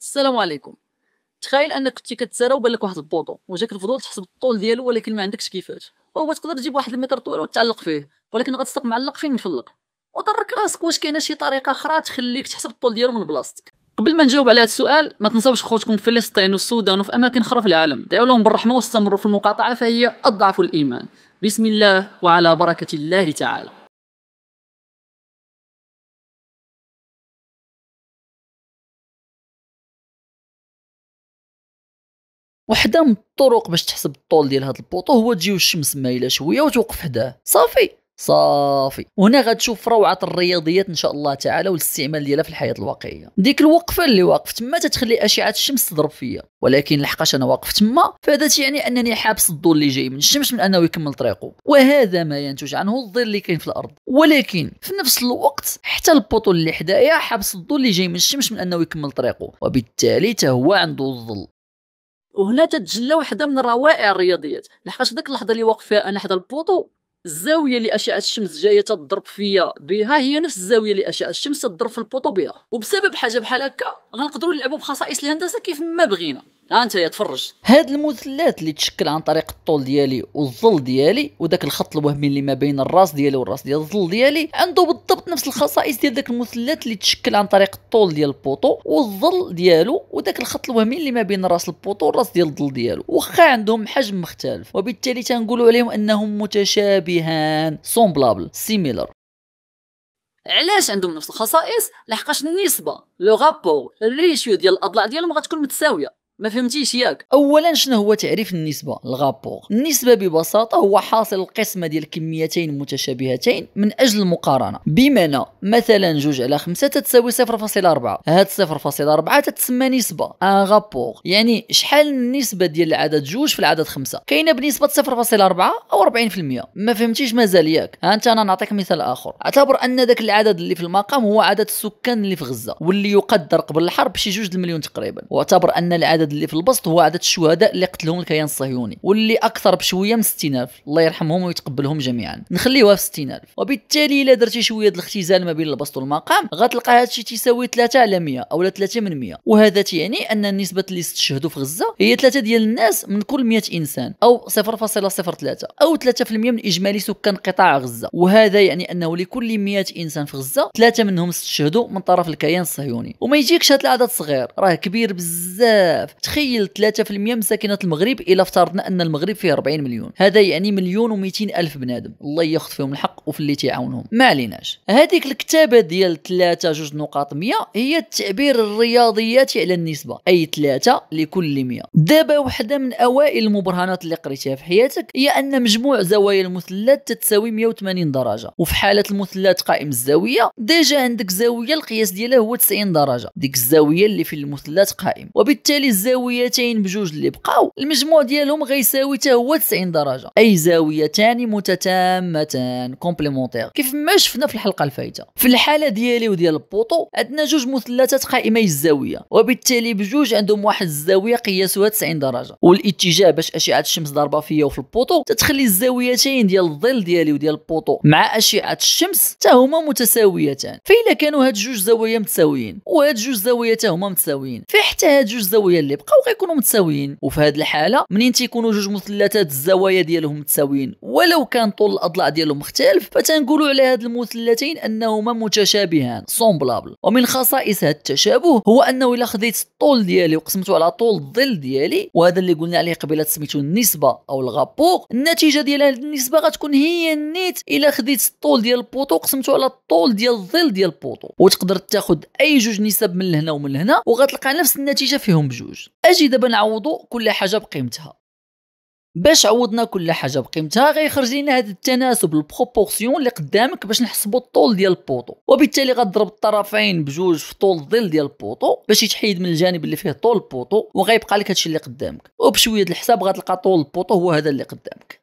السلام عليكم تخيل انك كنتي كتسرى وبان لك واحد البوطو وجاك الفضول تحسب الطول ديالو ولكن ما عندكش كيفاش وهو تقدر تجيب واحد المتر طويل وتعلق فيه ولكن غتصق معلق فين مفلق وضرك راسك واش كاينه شي طريقه اخرى تخليك تحسب الطول ديالو من بلاصتك قبل ما نجاوب على هذا السؤال ما تنساوش خوتكم في فلسطين والسودان وفي اماكن اخرى في العالم دعوا لهم بالرحمه واستمروا في المقاطعه فهي اضعف الايمان بسم الله وعلى بركه الله تعالى وحده من الطرق باش تحسب الطول ديال هذا البوطو هو تجيو الشمس مايله شويه وتوقف حداه صافي صافي وهنا غتشوف روعه الرياضيات ان شاء الله تعالى والاستعمال ديالها في الحياه الواقعيه ديك الوقفه اللي واقف تما تتخلي اشعه الشمس تضرب فيا ولكن لحقاش انا واقف تما فهذا يعني انني حابس الضوء اللي جاي من الشمس من انه يكمل طريقه وهذا ما ينتج عنه الظل اللي كاين في الارض ولكن في نفس الوقت حتى البوطو اللي حدايا حابس الضوء اللي جاي من الشمس من انه يكمل طريقه وبالتالي حتى هو عنده الظل وهنا تتجلى واحده من روائع الرياضيات لحقاش ديك اللحظه اللي واقف فيها انا حدا البوطو الزاويه اللي اشعه الشمس جايه تضرب فيا بها هي نفس الزاويه اللي اشعه الشمس تضرب في البوطو بها وبسبب حاجه بحال هكا غنقدروا نلعبوا بخصائص الهندسه كيف ما بغينا انت تفرج هاد المثلث اللي تشكل عن طريق الطول ديالي والظل ديالي وداك الخط الوهمي اللي ما بين الراس ديالي والراس ديال الظل ديالي عنده بالضبط نفس الخصائص ديال داك المثلث اللي تشكل عن طريق الطول ديال البوطو والظل ديالو وداك الخط الوهمي اللي ما بين راس البوطو والراس ديال الظل ديالو واخا عندهم حجم مختلف وبالتالي تنقولوا عليهم انهم متشابهان سومبلابل سيميلر علاش عندهم نفس الخصائص لحقاش النسبه لو رابور الريشيو ديال الاضلاع ديالهم غتكون متساويه ما فهمتيش ياك اولا شنو هو تعريف النسبه الغابور النسبه ببساطه هو حاصل القسمه ديال كميتين متشابهتين من اجل المقارنه بمعنى مثلا جوج على خمسة تتساوي 0.4 هاد 0.4 تتسمى نسبه ان آه، غابور يعني شحال النسبه ديال العدد جوج في العدد خمسة كاينه بنسبه 0.4 او 40% ما فهمتيش مازال ياك ها انت انا نعطيك مثال اخر اعتبر ان ذاك العدد اللي في المقام هو عدد السكان اللي في غزه واللي يقدر قبل الحرب شي جوج المليون تقريبا واعتبر ان العدد العدد اللي في البسط هو عدد الشهداء اللي قتلهم الكيان الصهيوني واللي اكثر بشويه من 60000 الله يرحمهم ويتقبلهم جميعا نخليوها في 60000 وبالتالي الا درتي شويه الاختزال ما بين البسط والمقام غتلقى الشيء تساوي 3 على 100 او 3 من 100 وهذا يعني ان النسبه اللي استشهدوا في غزه هي 3 ديال الناس من كل 100 انسان او 0.03 او 3% من اجمالي سكان قطاع غزه وهذا يعني انه لكل 100 انسان في غزه 3 منهم استشهدوا من طرف الكيان الصهيوني وما يجيكش هذا العدد صغير راه كبير بزاف تخيل 3% من ساكنه المغرب الا افترضنا ان المغرب فيه 40 مليون هذا يعني مليون و200 الف بنادم الله ياخذ فيهم الحق وفي اللي تعاونهم ما عليناش هذيك الكتابه ديال 3 جوج نقاط 100 هي التعبير الرياضياتي على النسبه اي 3 لكل 100 دابا وحده من اوائل المبرهنات اللي قريتها في حياتك هي ان مجموع زوايا المثلث تتساوي 180 درجه وفي حاله المثلث قائم الزاويه ديجا عندك زاويه القياس ديالها هو 90 درجه ديك الزاويه اللي في المثلث قائم وبالتالي الزاوية الزاويتين بجوج اللي بقاو المجموع ديالهم غيساوي حتى هو 90 درجه اي زاويتان متتامتان كومبليمونتير كيف ما شفنا في الحلقه الفايته في الحاله ديالي وديال البوطو عندنا جوج مثلثات قائمي الزاويه وبالتالي بجوج عندهم واحد الزاويه قياسها 90 درجه والاتجاه باش اشعه الشمس ضاربه فيا وفي البوطو تتخلي الزاويتين ديال الظل ديالي وديال البوطو مع اشعه الشمس حتى هما متساويتان فإلا كانوا هاد جوج زوايا متساويين وهاد جوج زوايا حتى هما متساويين في حتى هاد جوج زوايا اللي غيبقاو غيكونوا متساويين وفي هذه الحاله منين تيكونوا جوج مثلثات الزوايا ديالهم متساويين ولو كان طول الاضلاع ديالهم مختلف فتنقولوا على هاد المثلثين انهما متشابهان سومبلابل ومن خصائص هاد التشابه هو انه الا خديت الطول ديالي وقسمته على طول الظل ديالي وهذا اللي قلنا عليه قبيله سميتو النسبه او الغابور النتيجه ديال هاد النسبه غتكون هي النيت الا خديت الطول ديال البوطو وقسمته على الطول ديال الظل ديال البوطو وتقدر تاخذ اي جوج نسب من هنا ومن هنا وغتلقى نفس النتيجه فيهم بجوج جوج اجي دابا نعوضو كل حاجه بقيمتها باش عوضنا كل حاجه بقيمتها غيخرج لينا هذا التناسب البروبورسيون اللي قدامك باش نحسبوا الطول ديال البوطو وبالتالي غضرب الطرفين بجوج في طول الظل ديال البوطو باش يتحيد من الجانب اللي فيه طول البوطو وغيبقى لك هادشي اللي قدامك وبشويه الحساب غتلقى طول البوطو هو هذا اللي قدامك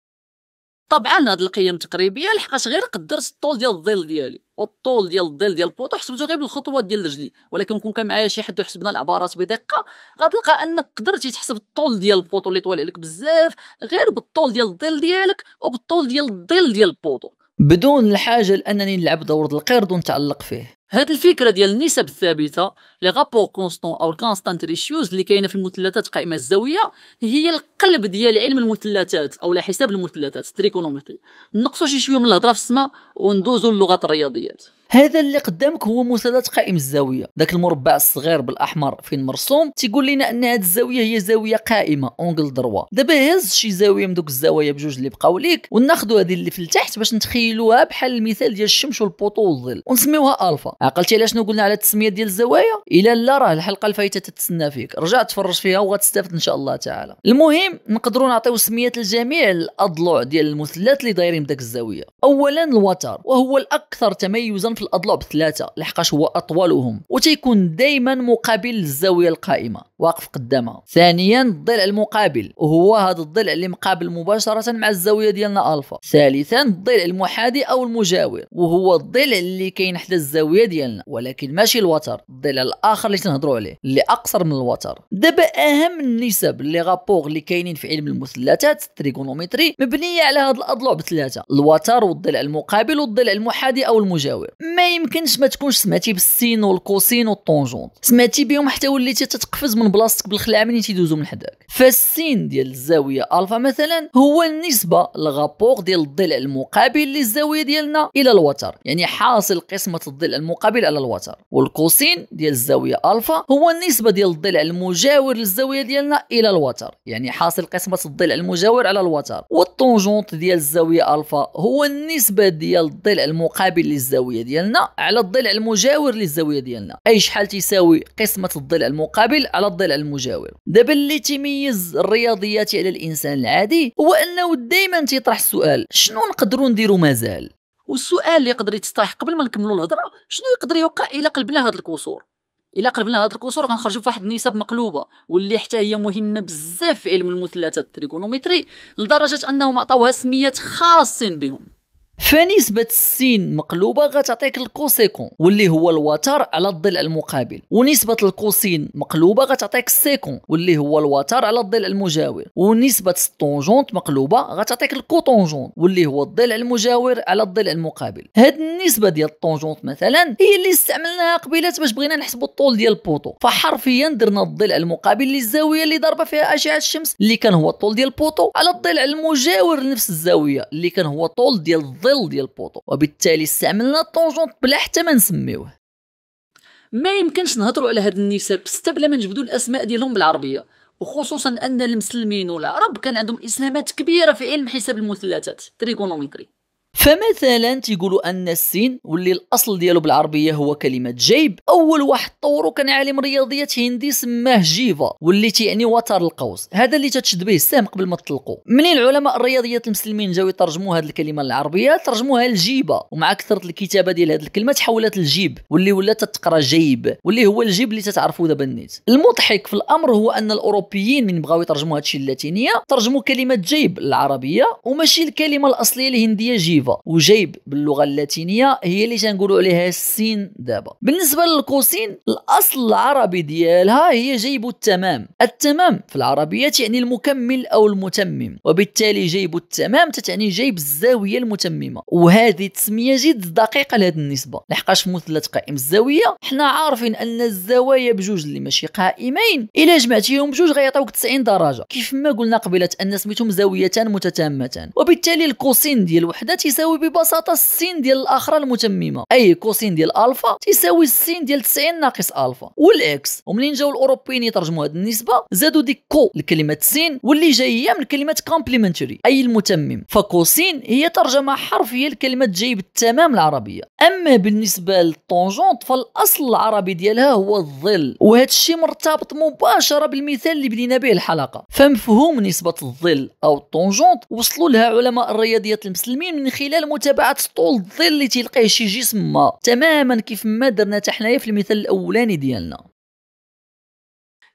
طبعا هاد القيم تقريبيه لحقاش غير قدرت الطول ديال الظل ديالي والطول ديال الظل ديال البوطو حسبته غير بالخطوات ديال رجلي ولكن كون كان معايا شي حد وحسبنا العبارات بدقه غتلقى انك قدرتي تحسب الطول ديال البوطو اللي طوال عليك بزاف غير بالطول ديال الظل ديالك وبالطول ديال الظل ديال البوطو بدون الحاجه لانني نلعب دور القرد ونتعلق فيه هاد الفكره ديال النسب الثابته لي غابور كونستون او الكونستانت ريشيوز اللي كاينه في المثلثات القائمه الزاويه هي القلب ديال علم المثلثات او حساب المثلثات تريكونومتري نقصوا شي شويه من الهضره في السماء وندوزوا للغه الرياضيات هذا اللي قدامك هو مثلث قائم الزاويه ذاك المربع الصغير بالاحمر فين مرسوم تيقول لنا ان هذه الزاويه هي زاويه قائمه اونغل دروا دابا هز شي زاويه من دوك الزوايا بجوج اللي بقاو ليك وناخذوا هذه اللي في التحت باش نتخيلوها بحال المثال ديال الشمس والبوطو والظل ونسميوها الفا عقلتي علاش شنو قلنا على التسميه ديال الزوايا الا لا راه الحلقه الفايته تتسنى فيك رجع تفرج فيها وغتستافد ان شاء الله تعالى المهم نقدروا نعطيو سميات لجميع الاضلاع ديال المثلث اللي دايرين بداك الزاويه اولا الوتر وهو الاكثر تميزا في الاضلاع بثلاثه لحقاش هو اطولهم وتيكون دائما مقابل للزاويه القائمه واقف قدامها ثانيا الضلع المقابل وهو هذا الضلع اللي مقابل مباشره مع الزاويه ديالنا الفا ثالثا الضلع المحادي او المجاور وهو الضلع اللي كاين حدا الزاويه ديالنا ولكن ماشي الوتر الضلع الاخر اللي تنهضروا عليه اللي اقصر من الوتر دابا اهم النسب اللي غابور اللي كاينين في علم المثلثات التريغونومتري مبنيه على هاد الاضلاع بثلاثه الوتر والضلع المقابل والضلع المحادي او المجاور ما يمكنش ما تكونش سمعتي بالسين والكوسين والطونجونت سمعتي بهم حتى وليتي تتقفز من بلاصتك بالخلع منين تيدوزو من حداك فالسين ديال الزاويه الفا مثلا هو النسبه الغابور ديال الضلع المقابل للزاويه ديالنا الى الوتر يعني حاصل قسمه الضلع المقابل المقابل على الوتر والكوسين ديال الزاويه الفا هو النسبه ديال الضلع المجاور للزاويه ديالنا الى الوتر يعني حاصل قسمه الضلع المجاور على الوتر والطنجونت ديال الزاويه الفا هو النسبه ديال الضلع المقابل للزاويه ديالنا على الضلع المجاور للزاويه ديالنا اي شحال تساوي قسمه الضلع المقابل على الضلع المجاور دابا اللي تيميز الرياضيات على الانسان العادي هو انه دائما تيطرح السؤال شنو نقدروا نديروا مازال والسؤال اللي يقدر يتطرح قبل ما نكملوا الهضره شنو يقدر يوقع الا قلبنا هاد الكسور الا قلبنا هاد الكسور غنخرجوا فواحد النسب مقلوبه واللي حتى هي مهمه بزاف في علم المثلثات التريكونومتري لدرجه انهم عطاوها سميات خاصين بهم فنسبة السين مقلوبة غتعطيك الكوسيكون واللي هو الوتر على الضلع المقابل ونسبة الكوسين مقلوبة غتعطيك السيكون واللي هو الوتر على الضلع المجاور ونسبة الطونجونت مقلوبة غتعطيك الكوتونجونت واللي هو الضلع المجاور على الضلع المقابل هاد النسبة ديال الطونجونت مثلا هي اللي استعملناها قبيلات باش بغينا نحسبوا الطول ديال البوطو فحرفيا درنا الضلع المقابل للزاوية اللي ضاربة فيها أشعة الشمس اللي كان هو الطول ديال البوطو على الضلع المجاور لنفس الزاوية اللي كان هو الطول ديال الضلع الظل ديال البوطو وبالتالي استعملنا الطونجونت بلا حتى ما نسميوه ما يمكنش نهضروا على هاد النسب حتى بلا ما نجبدوا الاسماء ديالهم بالعربيه وخصوصا ان المسلمين والعرب كان عندهم اسهامات كبيره في علم حساب المثلثات تريغونومتري فمثلا تيقولوا ان السين واللي الاصل ديالو بالعربيه هو كلمه جيب اول واحد طورو كان عالم رياضيات هندي سماه جيفا واللي تيعني وتر القوس هذا اللي تتشد به السهم قبل ما تطلقو منين العلماء الرياضيات المسلمين جاو يترجموا هذه الكلمه للعربيه ترجموها لجيبه ومع كثره الكتابه ديال هذه الكلمه تحولت لجيب واللي ولات تقرا جيب واللي هو الجيب اللي تتعرفوا دابا النيت المضحك في الامر هو ان الاوروبيين من بغاو يترجموا هادشي اللاتينيه ترجموا كلمه جيب للعربيه وماشي الكلمه الاصليه الهنديه جيب كوسيفا وجيب باللغه اللاتينيه هي اللي تنقولوا عليها السين دابا بالنسبه للقوسين الاصل العربي ديالها هي جيب التمام التمام في العربيه يعني المكمل او المتمم وبالتالي جيب التمام تتعني جيب الزاويه المتممه وهذه التسميه جد دقيقه لهذه النسبه لحقاش في مثلث قائم الزاويه حنا عارفين ان الزوايا بجوج اللي ماشي قائمين الا جمعتيهم بجوج غيعطيوك 90 درجه كيف ما قلنا قبيله ان سميتهم زاويتان متتامتان وبالتالي الكوسين ديال وحده تساوي ببساطه السين ديال الاخرى المتممه اي كوسين ديال الفا تساوي السين ديال 90 ناقص الفا والاكس ومنين جاو الاوروبيين يترجموا هذه النسبه زادوا ديك كو لكلمه سين واللي جايه من كلمه كومبليمنتري اي المتمم فكوسين هي ترجمه حرفيه لكلمه جاي التمام العربيه اما بالنسبه للطونجونت فالاصل العربي ديالها هو الظل وهذا الشيء مرتبط مباشره بالمثال اللي بدينا به الحلقه فمفهوم نسبه الظل او الطونجونت وصلوا لها علماء الرياضيات المسلمين من خلال متابعه طول الظل اللي تلقيه شي جسم ما تماما كيف ما درنا حنايا في المثال الاولاني ديالنا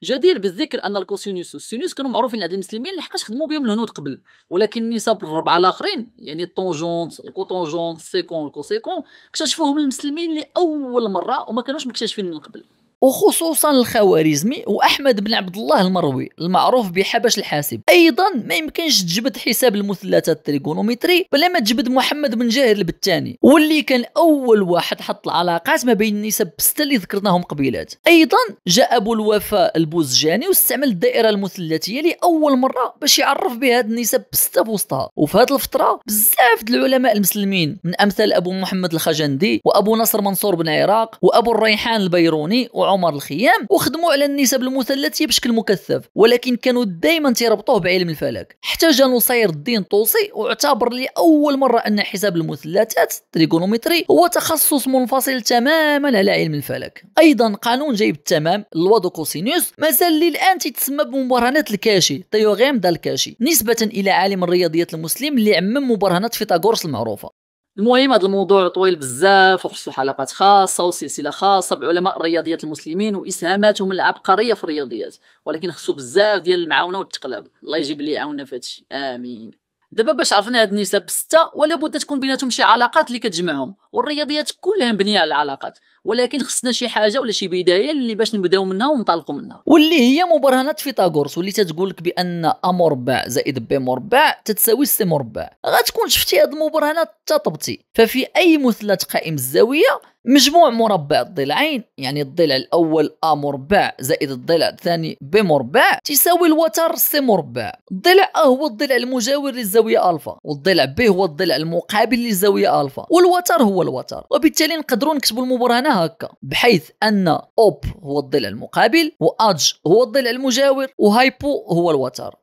جدير بالذكر ان الكوسينوس والسينوس كانوا معروفين لدى المسلمين لحقاش خدموا بهم الهنود قبل ولكن النسب الربعه الاخرين يعني الطونجونت الكوتونجونت سيكون الكوسيكون اكتشفوهم المسلمين لاول مره وما كانوش مكتشفين من قبل وخصوصا الخوارزمي واحمد بن عبد الله المروي المعروف بحبش الحاسب ايضا ما يمكنش تجبد حساب المثلثات التريغونومتري بلا ما تجبد محمد بن جاهر البتاني واللي كان اول واحد حط العلاقات ما بين النسب بسته اللي ذكرناهم قبيلات ايضا جاء ابو الوفاء البوزجاني واستعمل الدائره المثلثيه لاول مره باش يعرف بها النسب بسته بوسطها وفي هذه الفتره بزاف العلماء المسلمين من امثال ابو محمد الخجندي وابو نصر منصور بن عراق وابو الريحان البيروني عمر الخيام وخدموا على النسب المثلثيه بشكل مكثف ولكن كانوا دائما تيربطوه بعلم الفلك حتى جا نصير الدين طوسي واعتبر لاول مره ان حساب المثلثات تريغونومتري هو تخصص منفصل تماما على علم الفلك ايضا قانون جايب التمام الوضو كوسينوس مازال للان تتسمى بمبرهنات الكاشي تيوغيم دالكاشي نسبه الى عالم الرياضيات المسلم اللي عمم مبرهنات فيثاغورس المعروفه المهم هذا الموضوع طويل بزاف وخصو حلقات خاصه وسلسله خاصه بعلماء الرياضيات المسلمين واسهاماتهم العبقريه في الرياضيات ولكن خصو بزاف ديال المعاونه والتقلب الله يجيب لي يعاوننا في هادشي امين دابا باش عرفنا هاد النسب بستة ولا بد تكون بيناتهم شي علاقات اللي كتجمعهم والرياضيات كلها مبنيه على العلاقات ولكن خصنا شي حاجه ولا شي بدايه اللي باش نبداو منها ونطلقوا منها واللي هي مبرهنه فيثاغورس واللي تتقول لك بان ا مربع زائد ب مربع تتساوي سي مربع غتكون شفتي هذه المبرهنه تطبطي ففي اي مثلث قائم الزاويه مجموع مربع الضلعين يعني الضلع الاول ا مربع زائد الضلع الثاني ب مربع تساوي الوتر سي مربع الضلع ا هو الضلع المجاور للزاويه الفا والضلع ب هو الضلع المقابل للزاويه الفا والوتر هو الوتر وبالتالي نقدروا نكتبوا المبرهنه هكا بحيث ان اوب هو الضلع المقابل وادج هو الضلع المجاور وهايبو هو الوتر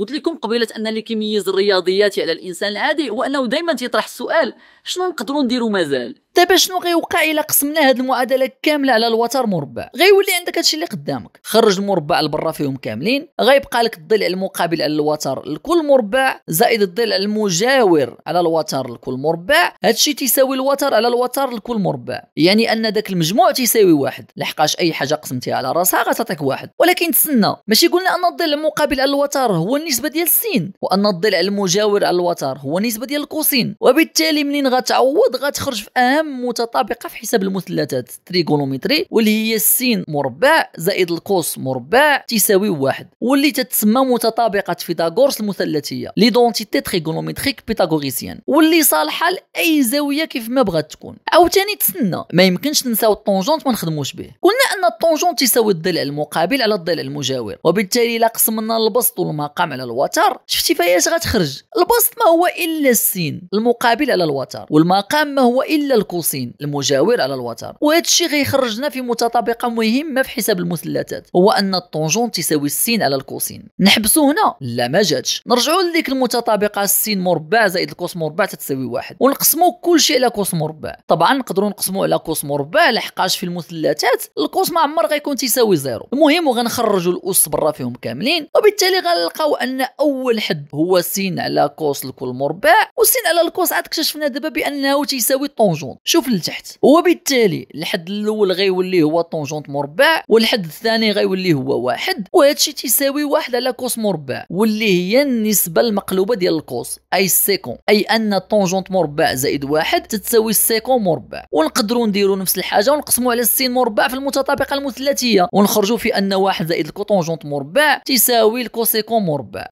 قلت لكم قبيله ان اللي كيميز الرياضيات على الانسان العادي هو انه دائما تيطرح السؤال شنو نقدروا نديروا مازال دابا شنو غيوقع الا قسمنا هاد المعادله كامله على الوتر مربع غيولي عندك هادشي اللي قدامك خرج المربع لبرا فيهم كاملين غيبقى لك الضلع المقابل على الوتر لكل مربع زائد الضلع المجاور على الوتر لكل مربع هادشي تيساوي الوتر على الوتر لكل مربع يعني ان داك المجموع تيساوي واحد لحقاش اي حاجه قسمتيها على راسها غتعطيك واحد ولكن تسنى ماشي قلنا ان الضلع المقابل على الوتر هو النسبه ديال السين وان الضلع المجاور على الوتر هو النسبه ديال الكوسين وبالتالي منين غتعوض غتخرج في اهم ارقام متطابقه في حساب المثلثات تريغونومتري واللي هي السين مربع زائد القوس مربع تساوي واحد واللي تتسمى متطابقه فيثاغورس المثلثيه ليدونتيتي تريغونومتريك بيثاغوريسيان واللي صالحه لاي زاويه كيف ما بغات تكون او ثاني تسنى ما يمكنش نساو الطونجونت ما نخدموش به قلنا ان الطونجونت تساوي الضلع المقابل على الضلع المجاور وبالتالي الا قسمنا البسط والمقام على الوتر شفتي فاش غتخرج البسط ما هو الا السين المقابل على الوتر والمقام ما هو الا الكوس القوسين المجاور على الوتر وهذا الشيء غيخرجنا في متطابقه مهمه في حساب المثلثات هو ان الطونجون تساوي السين على الكوسين نحبسو هنا لا ما جاتش نرجعوا لديك المتطابقه السين مربع زائد الكوس مربع تتساوي واحد ونقسموا كل شيء على كوس مربع طبعا نقدروا نقسموا على كوس مربع لحقاش في المثلثات القوس ما عمر غيكون تساوي زيرو المهم وغنخرجوا الاس برا فيهم كاملين وبالتالي غنلقاو ان اول حد هو سين على كوس الكل مربع وسين على الكوس عاد اكتشفنا دابا بانه تيساوي الطونجون شوف لتحت وبالتالي الحد الاول غيولي هو طونجونت مربع والحد الثاني غيولي هو واحد وهذا الشيء تيساوي واحد على كوس مربع واللي هي النسبه المقلوبه ديال القوس اي سيكون اي ان طونجونت مربع زائد واحد تتساوي سيكون مربع ونقدروا نديروا نفس الحاجه ونقسموا على السين مربع في المتطابقه المثلثيه ونخرجوا في ان واحد زائد الكوتونجونت مربع تساوي الكوسيكون مربع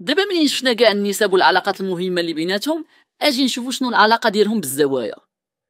دابا ملي شفنا كاع النسب والعلاقات المهمه اللي بيناتهم اجي نشوفوا شنو العلاقه ديالهم بالزوايا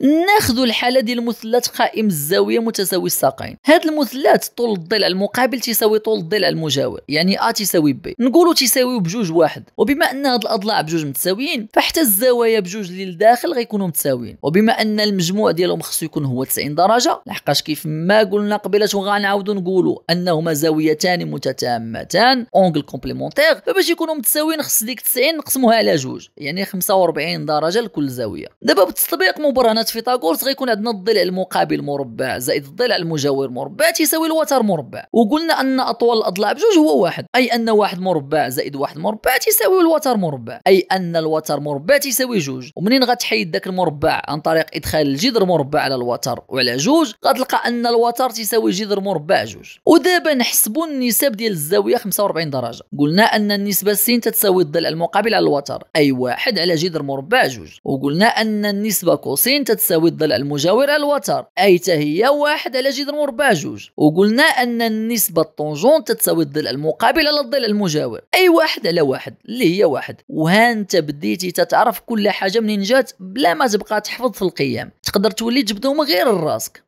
ناخذ الحاله ديال المثلث قائم الزاويه متساوي الساقين هذا المثلث طول الضلع المقابل تساوي طول الضلع المجاور يعني ا تساوي بي نقولوا تساوي بجوج واحد وبما ان هاد الاضلاع بجوج متساويين فحتى الزوايا بجوج اللي لداخل غيكونوا متساويين وبما ان المجموع ديالهم خصو يكون هو 90 درجه لحقاش كيف ما قلنا قبيله وغنعاودوا نقولوا انهما زاويتان متتامتان اونغل كومبليمونتير فباش يكونوا متساويين خص ديك 90 نقسموها على جوج يعني 45 درجه لكل زاويه دابا بالتطبيق مبرهنه في فيثاغورس غيكون عندنا الضلع المقابل مربع زائد الضلع المجاور مربع تساوي الوتر مربع وقلنا ان اطول الاضلاع بجوج هو واحد اي ان واحد مربع زائد واحد مربع تساوي الوتر مربع اي ان الوتر مربع تساوي جوج ومنين غتحيد ذاك المربع عن طريق ادخال الجذر مربع على الوتر وعلى جوج غتلقى ان الوتر تساوي جذر مربع جوج ودابا نحسبوا النسب ديال الزاويه 45 درجه قلنا ان النسبه س تساوي الضلع المقابل على الوتر اي واحد على جذر مربع جوج وقلنا ان النسبه كوسين تساوي الضلع المجاور على الوتر أي تهي واحد على جذر مربع جوج وقلنا أن النسبة الطونجون تتساوي الضلع المقابل على الضلع المجاور أي واحد على واحد اللي هي واحد وها أنت بديتي تتعرف كل حاجة منين جات بلا ما تبقى تحفظ في القيم تقدر تولي تجبدهم غير راسك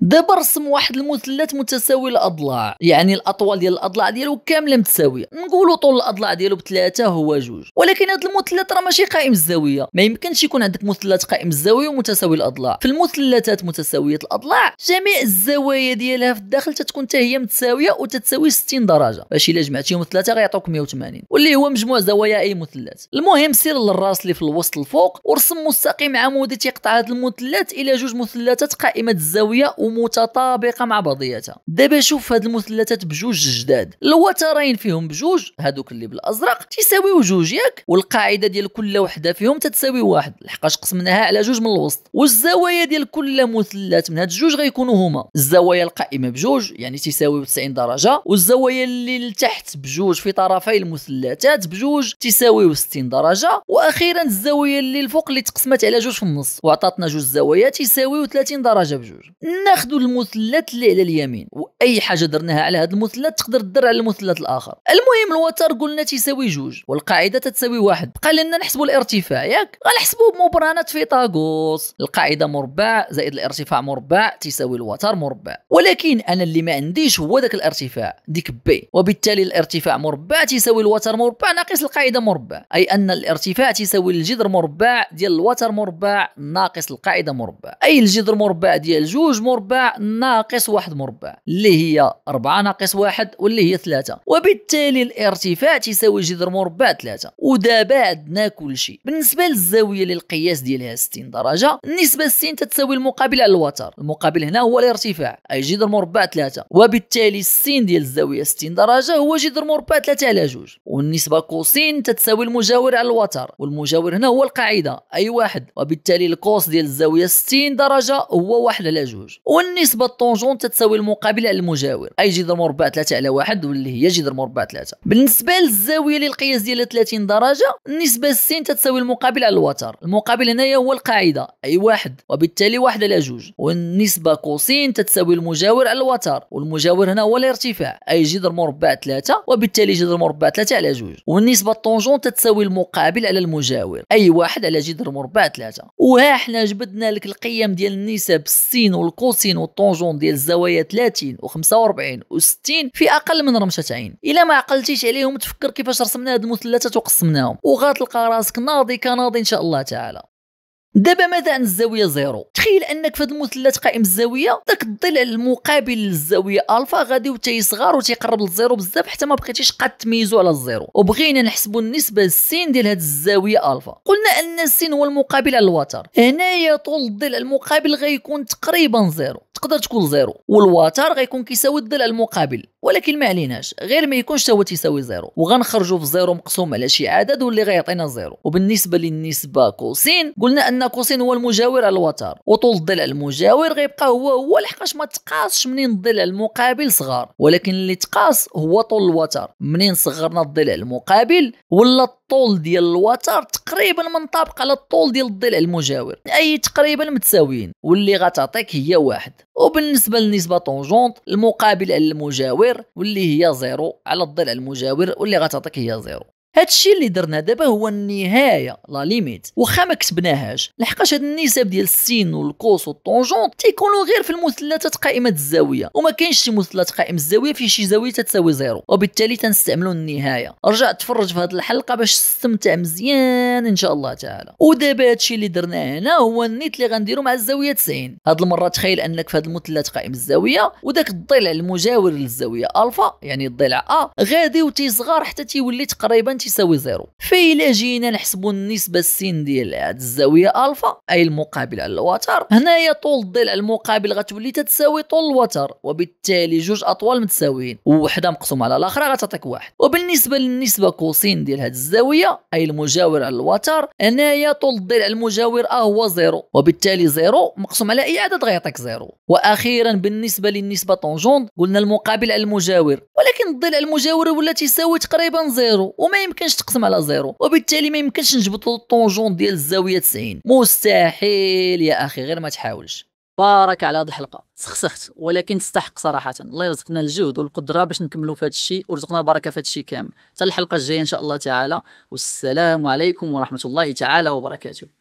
دابا رسم واحد المثلث متساوي الاضلاع يعني الاطوال ديال الاضلاع ديالو كامله متساويه نقولوا طول الاضلاع ديالو بثلاثه هو جوج ولكن هذا المثلث راه ماشي قائم الزاويه ما يمكنش يكون عندك مثلث قائم الزاويه ومتساوي الاضلاع في المثلثات متساويه الاضلاع جميع الزوايا ديالها في الداخل تتكون حتى هي متساويه وتتساوي 60 درجه باش الا جمعتيهم ثلاثه غيعطوك 180 واللي هو مجموع زوايا اي مثلث المهم سير للراس اللي في الوسط الفوق ورسم مستقيم عمودي تيقطع هذا المثلث الى جوج مثلثات قائمه الزاويه ومتطابقه مع بعضياتها دابا شوف هاد المثلثات بجوج جداد الوترين فيهم بجوج هادوك اللي بالازرق تيساويو جوج ياك والقاعده ديال كل وحده فيهم تتساوي واحد لحقاش قسمناها على جوج من الوسط والزوايا ديال كل مثلث من هاد الجوج غيكونوا هما الزوايا القائمه بجوج يعني تساوي 90 درجه والزوايا اللي لتحت بجوج في طرفي المثلثات بجوج تساوي 60 درجه واخيرا الزاويه اللي الفوق اللي تقسمت على جوج في النص وعطاتنا جوج زوايا تساويو 30 درجه بجوج ناخذوا المثلث اللي على اليمين واي حاجه درناها على هذا المثلث تقدر تدر على المثلث الاخر المهم الوتر قلنا تيساوي جوج والقاعده تتساوي واحد بقى لنا نحسبوا الارتفاع ياك غنحسبوا بمبرانه فيثاغورس القاعده مربع زائد الارتفاع مربع تساوي الوتر مربع ولكن انا اللي ما عنديش هو ذاك الارتفاع ديك بي وبالتالي الارتفاع مربع تساوي الوتر مربع ناقص القاعده مربع اي ان الارتفاع تساوي الجذر مربع ديال الوتر مربع ناقص القاعده مربع اي الجذر مربع ديال جوج مربع مربع ناقص واحد مربع اللي هي 4 ناقص واحد واللي هي 3 وبالتالي الارتفاع تساوي جذر مربع 3 ودابا عندنا كل شيء بالنسبه للزاويه للقياس ديالها 60 درجه النسبه 60 تتساوي المقابل على الوتر المقابل هنا هو الارتفاع اي جذر مربع 3 وبالتالي السين ديال الزاويه 60 درجه هو جذر مربع 3 على 2 والنسبه كوسين تتساوي المجاور على الوتر والمجاور هنا هو القاعده اي واحد وبالتالي الكوس ديال الزاويه 60 درجه هو 1 على 2 والنسبه الطونجون تتساوي المقابله على المجاور اي جذر مربع 3 على 1 واللي هي جذر مربع 3 بالنسبه للزاويه للقياس ديال ديالها 30 درجه النسبه السين تتساوي المقابل على الوتر المقابل هنايا هو القاعده اي واحد وبالتالي واحد على جوج والنسبه كوسين تتساوي المجاور على الوتر والمجاور هنا هو الارتفاع اي جذر مربع 3 وبالتالي جذر مربع 3 على جوج والنسبه الطونجون تتساوي المقابل على المجاور اي واحد على جذر مربع 3 وها حنا جبدنا لك القيم ديال النسب السين والكوسين 30 والطونجون ديال الزوايا 30 و45 و60 في اقل من رمشه عين الا ما عقلتيش عليهم تفكر كيفاش رسمنا هاد المثلثات وقسمناهم وغتلقى راسك ناضي كناضي ان شاء الله تعالى دابا ماذا عن الزاويه زيرو تخيل انك في هذا المثلث قائم الزاويه داك الضلع المقابل للزاويه الفا غادي وتيصغر وتيقرب للزيرو بزاف حتى ما بقيتيش قاد تميزو على الزيرو وبغينا نحسبوا النسبه السين ديال هذه الزاويه الفا قلنا ان السين هو المقابل على الوتر هنايا طول الضلع المقابل غيكون تقريبا زيرو تقدر تكون زيرو والوتر غيكون كيساوي الضلع المقابل ولكن ما عليناش غير ما يكونش هو تيساوي زيرو وغنخرجوا في زيرو مقسوم على شي عدد واللي غيعطينا زيرو وبالنسبه للنسبه كوسين قلنا ان كوسين هو المجاور على الوتر وطول الضلع المجاور غيبقى هو هو لحقاش ما تقاسش منين الضلع المقابل صغار ولكن اللي تقاس هو طول الوتر منين صغرنا الضلع المقابل ولا الطول ديال الوتر تقريبا منطبق على الطول ديال الضلع المجاور اي تقريبا متساويين واللي غتعطيك هي واحد وبالنسبة للنسبة طونجونت المقابل على المجاور واللي هي زيرو على الضلع المجاور واللي غتعطيك هي زيرو هادشي اللي درنا دابا هو النهايه لا ليميت واخا ما كتبناهاش لحقاش هاد النسب ديال السين والكوس والطونجونت تيكونوا غير في المثلثات قائمه الزاويه وما كاينش شي مثلث قائم الزاويه فيه شي زاويه تتساوي زيرو وبالتالي تنستعملوا النهايه رجع تفرج في هاد الحلقه باش تستمتع مزيان ان شاء الله تعالى ودابا هادشي اللي درناه هنا هو النيت اللي غنديرو مع الزاويه 90 هاد المره تخيل انك في هاد المثلث قائم الزاويه وداك الضلع المجاور للزاويه الفا يعني الضلع ا غادي وتيصغر حتى تيولي تقريبا تساوي زيرو فإلا جينا نحسبوا النسبة السين ديال هاد الزاوية ألفا أي المقابل على الوتر هنايا طول الضلع المقابل غتولي تتساوي طول الوتر وبالتالي جوج أطوال متساويين وحدة مقسومة على الأخرى غتعطيك واحد وبالنسبة للنسبة كوسين ديال هاد الزاوية أي المجاور على الوتر هنايا طول الضلع المجاور أ هو زيرو وبالتالي زيرو مقسوم على إعادة غيعطيك زيرو وأخيرا بالنسبة للنسبة طونجوند قلنا المقابل على المجاور ولكن الضلع المجاور ولا تساوي تقريبا زيرو وما يمكنش تقسم على زيرو وبالتالي ما يمكنش نجبطوا الطونجون ديال الزاويه 90 مستحيل يا اخي غير ما تحاولش بارك على هذه الحلقه سخسخت ولكن تستحق صراحه الله يرزقنا الجهد والقدره باش نكملوا في هذا الشيء ورزقنا البركه في هذا الشيء كامل حتى الحلقه الجايه ان شاء الله تعالى والسلام عليكم ورحمه الله تعالى وبركاته